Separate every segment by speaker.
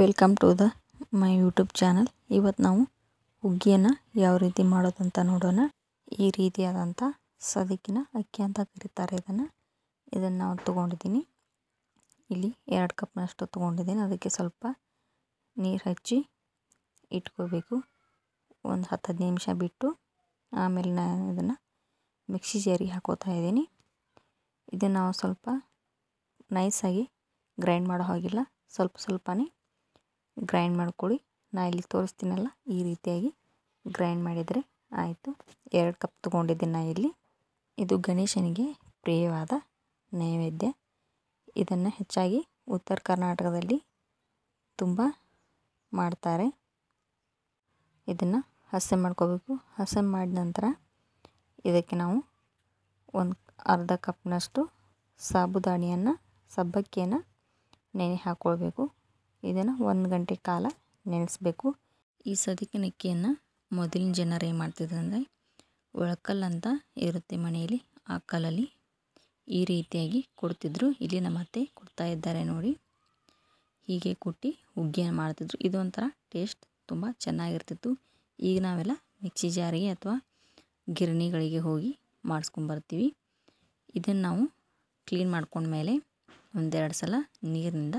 Speaker 1: welcome to the my YouTube channel ಇವತ್ತು ನಾವು ಹುಗ್ಗಿಯನ್ನು ಯಾವ ರೀತಿ ಮಾಡೋದಂತ ನೋಡೋಣ ಈ ರೀತಿಯಾದಂಥ ಸದಕ್ಕಿನ ಅಕ್ಕಿ ಅಂತ ಕರೀತಾರೆ ಇದನ್ನು ಇದನ್ನು ನಾವು ತೊಗೊಂಡಿದ್ದೀನಿ ಇಲ್ಲಿ ಎರಡು ಕಪ್ನಷ್ಟು ತೊಗೊಂಡಿದ್ದೀನಿ ಅದಕ್ಕೆ ಸ್ವಲ್ಪ ನೀರು ಹಚ್ಚಿ ಇಟ್ಕೋಬೇಕು ಒಂದು ಹತ್ತು ಹದಿನೈದು ನಿಮಿಷ ಬಿಟ್ಟು ಆಮೇಲೆ ನಾನು ಇದನ್ನು ಮಿಕ್ಸಿ ಜಾರಿಗೆ ಹಾಕೋತಾ ಇದ್ದೀನಿ ಇದನ್ನು ನಾವು ಸ್ವಲ್ಪ ನೈಸಾಗಿ ಗ್ರೈಂಡ್ ಮಾಡೋ ಹಾಗಿಲ್ಲ ಸ್ವಲ್ಪ ಸ್ವಲ್ಪನೇ ಗ್ರೈಂಡ್ ಮಾಡ್ಕೊಳ್ಳಿ ನಾನು ಇಲ್ಲಿ ತೋರಿಸ್ತೀನಲ್ಲ ಈ ರೀತಿಯಾಗಿ ಗ್ರೈಂಡ್ ಮಾಡಿದರೆ ಆಯಿತು ಎರಡು ಕಪ್ ತೊಗೊಂಡಿದ್ದೀನಿ ನಾನು ಇಲ್ಲಿ ಇದು ಗಣೇಶನಿಗೆ ಪ್ರಿಯವಾದ ನೈವೇದ್ಯ ಇದನ್ನು ಹೆಚ್ಚಾಗಿ ಉತ್ತರ ಕರ್ನಾಟಕದಲ್ಲಿ ತುಂಬ ಮಾಡ್ತಾರೆ ಇದನ್ನು ಹಸೆ ಮಾಡ್ಕೋಬೇಕು ಹಸೆ ಮಾಡಿದ ನಂತರ ಇದಕ್ಕೆ ನಾವು ಒಂದು ಅರ್ಧ ಕಪ್ನಷ್ಟು ಸಾಬುದಾಣಿಯನ್ನು ಸಬ್ಬಕ್ಕಿಯನ್ನು ನೆನೆ ಹಾಕ್ಕೊಳ್ಬೇಕು ಇದನ್ನು ಒಂದು ಗಂಟೆ ಕಾಲ ನೆನೆಸ್ಬೇಕು ಈ ಸದಕಿನ ಅಕ್ಕಿಯನ್ನು ಮೊದಲಿನ ಜನರು ಏನು ಮಾಡ್ತಿದ್ರು ಅಂದರೆ ಒಳಕಲ್ಲಂತ ಇರುತ್ತೆ ಮನೆಯಲ್ಲಿ ಆ ಕಲ್ಲಲ್ಲಿ ಈ ರೀತಿಯಾಗಿ ಕೊಡ್ತಿದ್ರು ಇಲ್ಲಿ ನಮ್ಮ ಅತ್ತೆ ಕೊಡ್ತಾ ಇದ್ದಾರೆ ನೋಡಿ ಹೀಗೆ ಕುಟ್ಟಿ ಹುಗ್ಗಿಯನ್ನು ಮಾಡ್ತಿದ್ರು ಇದೊಂಥರ ಟೇಸ್ಟ್ ತುಂಬ ಚೆನ್ನಾಗಿರ್ತಿತ್ತು ಈಗ ನಾವೆಲ್ಲ ಮಿಕ್ಸಿ ಜಾರಿಗೆ ಅಥವಾ ಗಿರಣಿಗಳಿಗೆ ಹೋಗಿ ಮಾಡಿಸ್ಕೊಂಬರ್ತೀವಿ ಇದನ್ನು ನಾವು ಕ್ಲೀನ್ ಮಾಡ್ಕೊಂಡ್ಮೇಲೆ ಒಂದೆರಡು ಸಲ ನೀರಿನಿಂದ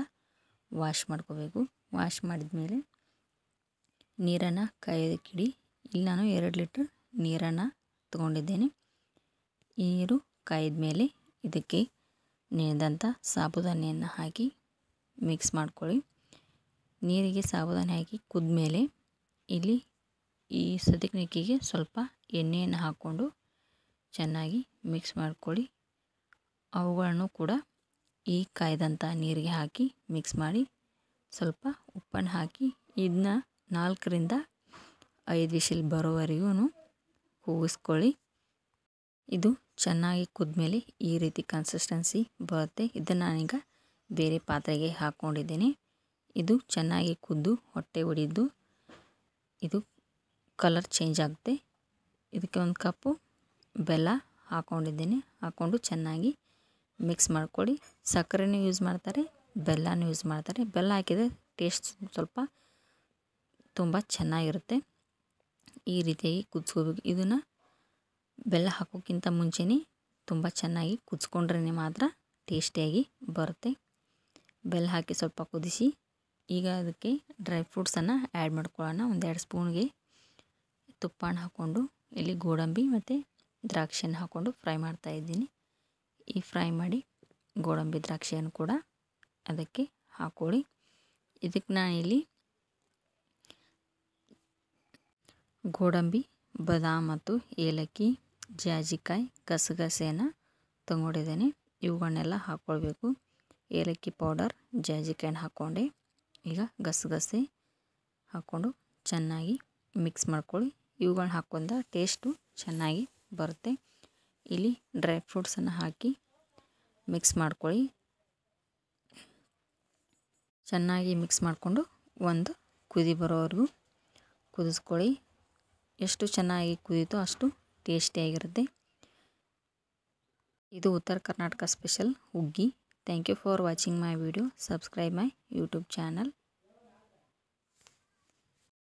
Speaker 1: ವಾಶ್ ಮಾಡ್ಕೋಬೇಕು ವಾಶ್ ಮಾಡಿದ್ಮೇಲೆ ನೀರನ್ನು ಕಾಯೋದಕ್ಕಿಡಿ ಇಲ್ಲಿ ನಾನು ಎರಡು ಲೀಟ್ರ್ ನೀರನ್ನು ತಗೊಂಡಿದ್ದೇನೆ ನೀರು ಕಾಯಿದ ಮೇಲೆ ಇದಕ್ಕೆ ನೆನೆದಂಥ ಸಾಬುದಾನೆಯನ್ನು ಹಾಕಿ ಮಿಕ್ಸ್ ಮಾಡ್ಕೊಳ್ಳಿ ನೀರಿಗೆ ಸಾಬುದಾನೆ ಹಾಕಿ ಕುದ್ಮೇಲೆ ಇಲ್ಲಿ ಈ ಸದಕ್ನಿಕ್ಕಿಗೆ ಸ್ವಲ್ಪ ಎಣ್ಣೆಯನ್ನು ಹಾಕ್ಕೊಂಡು ಚೆನ್ನಾಗಿ ಮಿಕ್ಸ್ ಮಾಡಿಕೊಳ್ಳಿ ಅವುಗಳನ್ನು ಕೂಡ ಈ ಕಾಯ್ದಂಥ ನೀರಿಗೆ ಹಾಕಿ ಮಿಕ್ಸ್ ಮಾಡಿ ಸ್ವಲ್ಪ ಉಪ್ಪನ್ನು ಹಾಕಿ ಇದನ್ನ ನಾಲ್ಕರಿಂದ ಐದು ವಿಶಿಲ್ ಬರೋವರೆಗೂ ಕೂಗಿಸ್ಕೊಳ್ಳಿ ಇದು ಚೆನ್ನಾಗಿ ಕುದ್ಮೇಲೆ ಈ ರೀತಿ ಕನ್ಸಿಸ್ಟೆನ್ಸಿ ಬರುತ್ತೆ ಇದನ್ನು ನಾನೀಗ ಬೇರೆ ಪಾತ್ರೆಗೆ ಹಾಕ್ಕೊಂಡಿದ್ದೀನಿ ಇದು ಚೆನ್ನಾಗಿ ಕುದ್ದು ಹೊಟ್ಟೆ ಹೊಡಿದ್ದು ಇದು ಕಲರ್ ಚೇಂಜ್ ಆಗುತ್ತೆ ಇದಕ್ಕೆ ಒಂದು ಕಪ್ಪು ಬೆಲ್ಲ ಹಾಕ್ಕೊಂಡಿದ್ದೀನಿ ಹಾಕ್ಕೊಂಡು ಚೆನ್ನಾಗಿ ಮಿಕ್ಸ್ ಮಾಡ್ಕೊಳ್ಳಿ ಸಕ್ಕರೆನೂ ಯೂಸ್ ಮಾಡ್ತಾರೆ ಬೆಲ್ಲನೂ ಯೂಸ್ ಮಾಡ್ತಾರೆ ಬೆಲ್ಲ ಹಾಕಿದರೆ ಟೇಸ್ಟ್ ಸ್ವಲ್ಪ ತುಂಬ ಚೆನ್ನಾಗಿರುತ್ತೆ ಈ ರೀತಿಯಾಗಿ ಕುದಿಸ್ಕೋಬೇಕು ಇದನ್ನು ಬೆಲ್ಲ ಹಾಕೋಕ್ಕಿಂತ ಮುಂಚೆನೇ ತುಂಬ ಚೆನ್ನಾಗಿ ಕುದಿಸ್ಕೊಂಡ್ರೇ ಮಾತ್ರ ಟೇಸ್ಟಿಯಾಗಿ ಬರುತ್ತೆ ಬೆಲ್ಲ ಹಾಕಿ ಸ್ವಲ್ಪ ಕುದಿಸಿ ಈಗ ಅದಕ್ಕೆ ಡ್ರೈ ಫ್ರೂಟ್ಸನ್ನು ಆ್ಯಡ್ ಮಾಡ್ಕೊಳ್ಳೋಣ ಒಂದೆರಡು ಸ್ಪೂನ್ಗೆ ತುಪ್ಪನ ಹಾಕ್ಕೊಂಡು ಇಲ್ಲಿ ಗೋಡಂಬಿ ಮತ್ತು ದ್ರಾಕ್ಷಿಯನ್ನು ಹಾಕ್ಕೊಂಡು ಫ್ರೈ ಮಾಡ್ತಾಯಿದ್ದೀನಿ ಈ ಫ್ರೈ ಮಾಡಿ ಗೋಡಂಬಿ ದ್ರಾಕ್ಷಿಯನ್ನು ಕೂಡ ಅದಕ್ಕೆ ಹಾಕೊಳ್ಳಿ ಇದಕ್ಕೆ ನಾನು ಇಲ್ಲಿ ಗೋಡಂಬಿ ಬದಾಮ್ ಮತ್ತು ಏಲಕ್ಕಿ ಜಾಜಿಕಾಯಿ ಗಸಗಸೆಯನ್ನು ತಗೊಂಡಿದ್ದೇನೆ ಇವುಗಳನ್ನೆಲ್ಲ ಹಾಕ್ಕೊಳ್ಬೇಕು ಏಲಕ್ಕಿ ಪೌಡರ್ ಜಾಜಿಕಾಯನ್ನು ಹಾಕ್ಕೊಂಡೆ ಈಗ ಗಸಗಸೆ ಹಾಕ್ಕೊಂಡು ಚೆನ್ನಾಗಿ ಮಿಕ್ಸ್ ಮಾಡ್ಕೊಳ್ಳಿ ಇವುಗಳನ್ನ ಹಾಕ್ಕೊಂಡ ಟೇಸ್ಟು ಚೆನ್ನಾಗಿ ಬರುತ್ತೆ ಇಲ್ಲಿ ಡ್ರೈ ಫ್ರೂಟ್ಸನ್ನು ಹಾಕಿ ಮಿಕ್ಸ್ ಮಾಡ್ಕೊಳ್ಳಿ ಚೆನ್ನಾಗಿ ಮಿಕ್ಸ್ ಮಾಡಿಕೊಂಡು ಒಂದು ಕುದಿ ಬರೋವರೆಗೂ ಕುದಿಸ್ಕೊಳ್ಳಿ ಎಷ್ಟು ಚೆನ್ನಾಗಿ ಕುದೀತೋ ಅಷ್ಟು ಟೇಸ್ಟಿಯಾಗಿರುತ್ತೆ ಇದು ಉತ್ತರ ಕರ್ನಾಟಕ ಸ್ಪೆಷಲ್ ಹುಗ್ಗಿ thank you for watching my video subscribe my YouTube channel